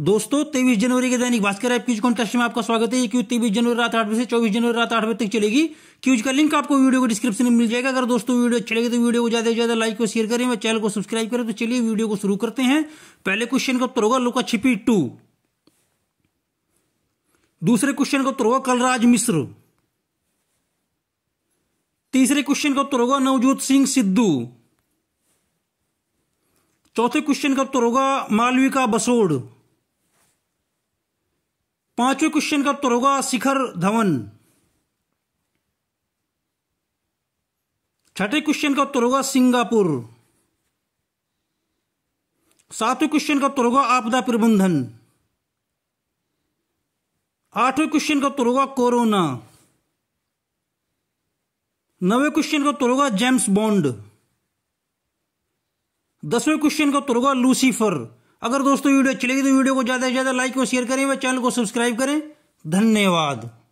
दोस्तों तेईस जनवरी के दैनिक भास्कर ऐप क्यूज कॉन्टेस्ट में आपका स्वागत है ये क्यूज तेईस जनवरी रात आठ बजे से चौबीस जनवरी रात आठ बजे तक चलेगी क्यूज का लिंक आपको वीडियो को डिस्क्रिप्शन में मिल जाएगा अगर दोस्तों वीडियो अच्छी लगे तो वीडियो को ज्यादा से ज्यादा लाइक और शेयर करें और चैनल को सब्सक्राइब करें तो चलिए वीडियो को शुरू करते हैं पहले क्वेश्चन का उत्तर होगा लोका छिपी टू दूसरे क्वेश्चन का उत्तर होगा कलराज मिश्र तीसरे क्वेश्चन का उत्तर होगा नवजोत सिंह सिद्धू चौथे क्वेश्चन का उत्तर होगा मालविका बसोड़ पांचवें क्वेश्चन का उत्तर होगा शिखर धवन छठे क्वेश्चन का उत्तर होगा सिंगापुर सातवें क्वेश्चन का उत्तर होगा आपदा प्रबंधन आठवें क्वेश्चन का उत्तर होगा कोरोना नवे क्वेश्चन का उत्तर होगा जेम्स बॉन्ड दसवें क्वेश्चन का उत्तर होगा लूसीफर अगर दोस्तों वीडियो अच्छी लगी तो वीडियो को ज़्यादा से ज़्यादा लाइक और शेयर करें व चैनल को सब्सक्राइब करें धन्यवाद